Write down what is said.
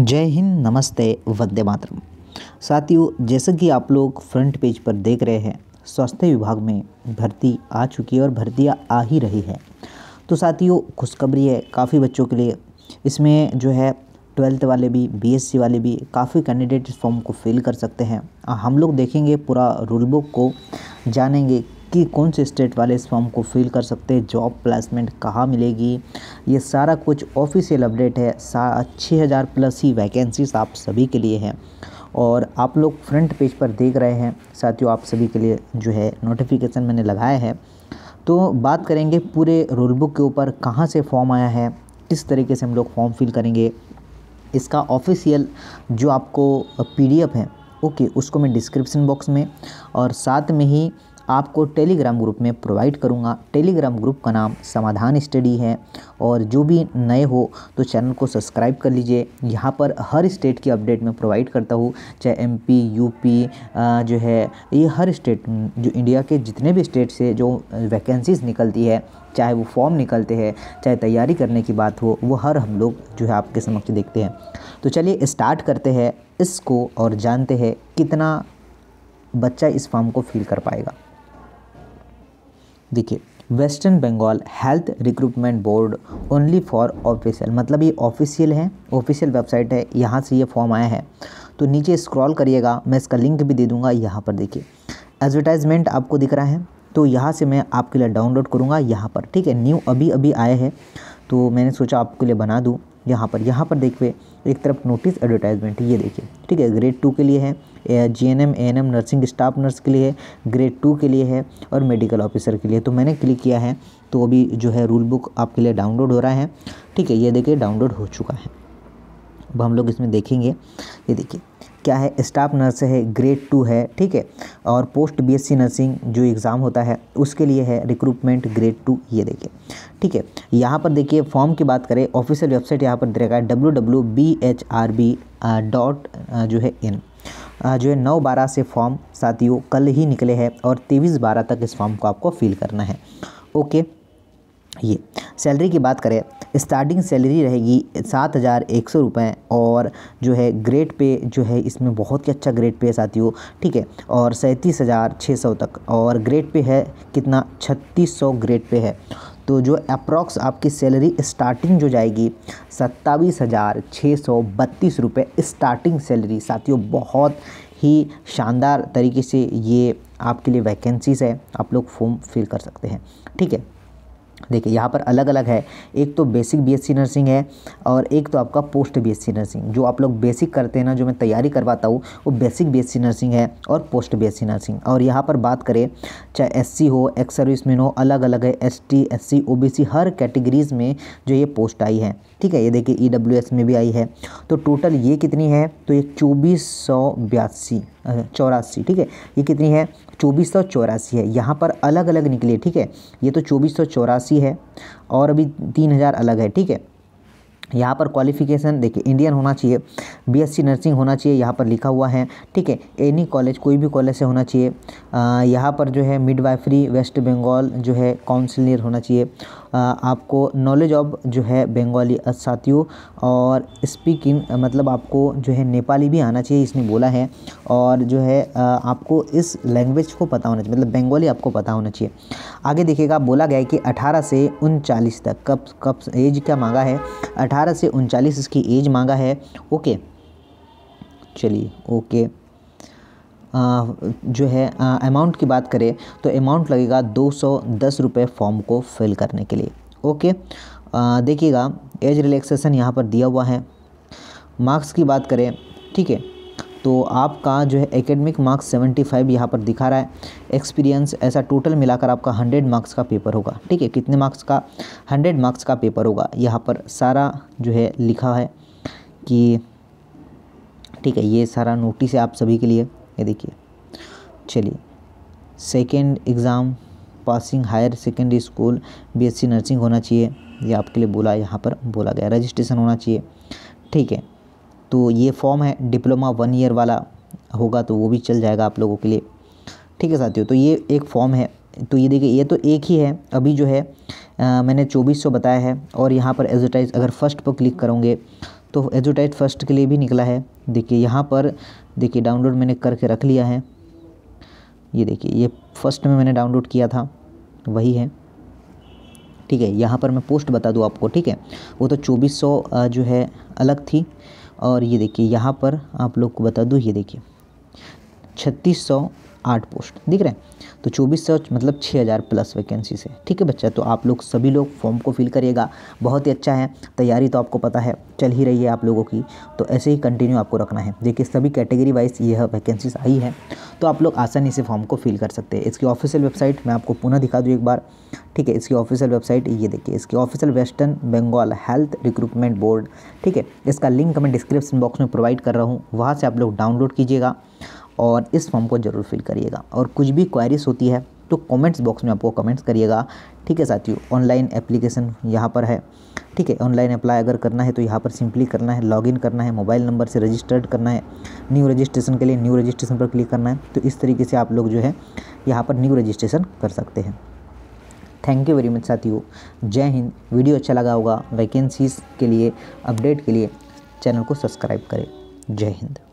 जय हिंद नमस्ते वंदे मातरम साथियों जैसा कि आप लोग फ्रंट पेज पर देख रहे हैं स्वास्थ्य विभाग में भर्ती आ चुकी है और भर्तियाँ आ ही रही है तो साथियों खुशखबरी है काफ़ी बच्चों के लिए इसमें जो है ट्वेल्थ वाले भी बीएससी वाले भी काफ़ी कैंडिडेट इस फॉर्म को फिल कर सकते हैं हम लोग देखेंगे पूरा रूल बुक को जानेंगे कि कौन से स्टेट वाले इस फॉर्म को फिल कर सकते हैं जॉब प्लेसमेंट कहाँ मिलेगी ये सारा कुछ ऑफिशियल अपडेट है सा छः हज़ार प्लस ही वैकेंसीज आप सभी के लिए हैं और आप लोग फ्रंट पेज पर देख रहे हैं साथियों आप सभी के लिए जो है नोटिफिकेशन मैंने लगाया है तो बात करेंगे पूरे रोल बुक के ऊपर कहाँ से फॉर्म आया है किस तरीके से हम लोग फॉर्म फिल करेंगे इसका ऑफिशियल जो आपको पीडीएफ है ओके okay, उसको मैं डिस्क्रिप्शन बॉक्स में और साथ में ही आपको टेलीग्राम ग्रुप में प्रोवाइड करूँगा टेलीग्राम ग्रुप का नाम समाधान स्टडी है और जो भी नए हो तो चैनल को सब्सक्राइब कर लीजिए यहाँ पर हर स्टेट की अपडेट मैं प्रोवाइड करता हूँ चाहे एमपी यूपी जो है ये हर स्टेट जो इंडिया के जितने भी स्टेट से जो वैकेंसीज़ निकलती है चाहे वो फॉर्म निकलते हैं चाहे तैयारी करने की बात हो वो हर हम लोग जो है आपके समक्ष देखते हैं तो चलिए स्टार्ट करते हैं इसको और जानते हैं कितना बच्चा इस फॉर्म को फिल कर पाएगा देखिए western Bengal health recruitment board only for official मतलब ये ऑफिशियल है ऑफिशियल वेबसाइट है यहाँ से ये फॉर्म आया है तो नीचे स्क्रॉल करिएगा मैं इसका लिंक भी दे दूँगा यहाँ पर देखिए एडवर्टाइजमेंट आपको दिख रहा है तो यहाँ से मैं आपके लिए डाउनलोड करूँगा यहाँ पर ठीक है न्यू अभी अभी आए हैं तो मैंने सोचा आपके लिए बना दूँ यहाँ पर यहाँ पर देखिए एक तरफ नोटिस एडवर्टाइजमेंट ये देखिए ठीक है ग्रेड टू के लिए है G N M N M nursing staff nurse के लिए है ग्रेड टू के लिए है और मेडिकल ऑफिसर के लिए तो मैंने क्लिक किया है तो अभी जो है रूल बुक आपके लिए डाउनलोड हो रहा है ठीक है ये देखिए डाउनलोड हो चुका है अब हम लोग इसमें देखेंगे ये देखिए क्या है स्टाफ नर्स है ग्रेड टू है ठीक है और पोस्ट बीएससी नर्सिंग जो एग्ज़ाम होता है उसके लिए है रिक्रूटमेंट ग्रेड टू ये देखिए ठीक है यहाँ पर देखिए फॉर्म की बात करें ऑफिशियल वेबसाइट यहाँ पर दे है W W B H R B dot जो है इन जो है नौ बारह से फॉर्म साथियों कल ही निकले हैं और तेईस बारह तक इस फॉर्म को आपको फिल करना है ओके ये सैलरी की बात करें स्टार्टिंग सैलरी रहेगी सात हज़ार एक सौ रुपये और जो है ग्रेड पे जो है इसमें बहुत ही अच्छा ग्रेड पे है साथियों ठीक है और सैंतीस हज़ार छः सौ तक और ग्रेड पे है कितना छत्तीस सौ ग्रेड पे है तो जो अप्रॉक्स आपकी सैलरी स्टार्टिंग जो जाएगी सत्ताईस हज़ार छः सौ बत्तीस रुपये स्टार्टिंग सैलरी साथियों बहुत ही शानदार तरीके से ये आपके लिए वैकेंसीज़ है आप लोग फॉर्म फिल कर सकते हैं ठीक है देखिए यहाँ पर अलग अलग है एक तो बेसिक बीएससी नर्सिंग है और एक तो आपका पोस्ट बीएससी नर्सिंग जो आप लोग बेसिक करते हैं ना जो मैं तैयारी करवाता हूँ वो बेसिक बीएससी नर्सिंग है और पोस्ट बीएससी नर्सिंग और यहाँ पर बात करें चाहे एससी हो एक्स सर्विसमैन हो अलग अलग है एसटी एससी ओबीसी हर कैटेगरीज़ में जो ये पोस्ट आई है ठीक है ये देखिए ई e में भी आई है तो टोटल ये कितनी है तो ये चौबीस सौ बयासी चौरासी ठीक है ये कितनी है चौबीस सौ चौरासी है यहाँ पर अलग अलग निकले ठीक है ये तो चौबीस सौ चौरासी है और अभी तीन हज़ार अलग है ठीक है यहाँ पर क्वालिफिकेशन देखिए इंडियन होना चाहिए बीएससी नर्सिंग होना चाहिए यहाँ पर लिखा हुआ है ठीक है एनी कॉलेज कोई भी कॉलेज से होना चाहिए यहाँ पर जो है मिडवाइफरी वेस्ट बंगाल जो है काउंसिलर होना चाहिए आपको नॉलेज ऑफ जो है बंगाली साथियों और स्पीकिंग मतलब आपको जो है नेपाली भी आना चाहिए इसने बोला है और जो है आपको इस लैंग्वेज को पता होना चाहिए मतलब बंगाली आपको पता होना चाहिए आगे देखिएगा बोला गया है कि 18 से उनचालीस तक कब कब एज क्या मांगा है 18 से उनचालीस इसकी एज मांगा है ओके चलिए ओके जो है अमाउंट की बात करें तो अमाउंट लगेगा दो सौ दस रुपये फॉर्म को फिल करने के लिए ओके देखिएगा एज रिलैक्सेशन यहाँ पर दिया हुआ है मार्क्स की बात करें ठीक है तो आपका जो है एकेडमिक मार्क्स सेवेंटी फाइव यहाँ पर दिखा रहा है एक्सपीरियंस ऐसा टोटल मिलाकर आपका हंड्रेड मार्क्स का पेपर होगा ठीक है कितने मार्क्स का हंड्रेड मार्क्स का पेपर होगा यहाँ पर सारा जो है लिखा है कि ठीक है ये सारा नोटिस है आप सभी के लिए ये देखिए चलिए second exam passing higher secondary school BSc nursing होना चाहिए ये आपके लिए बोला यहाँ पर बोला गया रजिस्ट्रेशन होना चाहिए ठीक है तो ये फॉर्म है डिप्लोमा वन ईयर वाला होगा तो वो भी चल जाएगा आप लोगों के लिए ठीक है साथियों तो ये एक फॉर्म है तो ये देखिए ये तो एक ही है अभी जो है आ, मैंने सौ बताया है और यहाँ पर एडवर्टाइज अगर फर्स्ट पर क्लिक करोगे तो एजोटाइट फर्स्ट के लिए भी निकला है देखिए यहाँ पर देखिए डाउनलोड मैंने करके रख लिया है ये देखिए ये फर्स्ट में मैंने डाउनलोड किया था वही है ठीक है यहाँ पर मैं पोस्ट बता दूँ आपको ठीक है वो तो 2400 जो है अलग थी और ये देखिए यहाँ पर आप लोग को बता दूँ ये देखिए छत्तीस सौ आठ पोस्ट दिख रहे हैं तो चौबीस सौ मतलब छः हज़ार प्लस वैकेंसी से ठीक है बच्चा तो आप लोग सभी लोग फॉर्म को फिल करिएगा बहुत ही अच्छा है तैयारी तो आपको पता है चल ही रही है आप लोगों की तो ऐसे ही कंटिन्यू आपको रखना है देखिए सभी कैटेगरी वाइज यह वैकेंसीज आई है तो आप लोग आसानी से फॉर्म को फिल कर सकते हैं इसकी ऑफिशियल वेबसाइट मैं आपको पुनः दिखा दूँ एक बार ठीक है इसकी ऑफिशियल वेबसाइट ये देखिए इसकी official western Bengal health recruitment board ठीक है इसका लिंक मैं डिस्क्रिप्शन बॉक्स में प्रोवाइड कर रहा हूँ वहाँ से आप लोग डाउनलोड कीजिएगा और इस फॉर्म को ज़रूर फिल करिएगा और कुछ भी क्वायरीज होती है तो कमेंट्स बॉक्स में आपको कमेंट्स करिएगा ठीक है साथियों ऑनलाइन एप्लीकेशन यहाँ पर है ठीक है ऑनलाइन अप्लाई अगर करना है तो यहाँ पर सिंपली करना है लॉगिन करना है मोबाइल नंबर से रजिस्टर्ड करना है न्यू रजिस्ट्रेशन के लिए न्यू रजिस्ट्रेशन पर क्लिक करना है तो इस तरीके से आप लोग जो है यहाँ पर न्यू रजिस्ट्रेशन कर सकते हैं थैंक यू वेरी मच साथियों जय हिंद वीडियो अच्छा लगा होगा वैकेंसीज़ के लिए अपडेट के लिए चैनल को सब्सक्राइब करें जय हिंद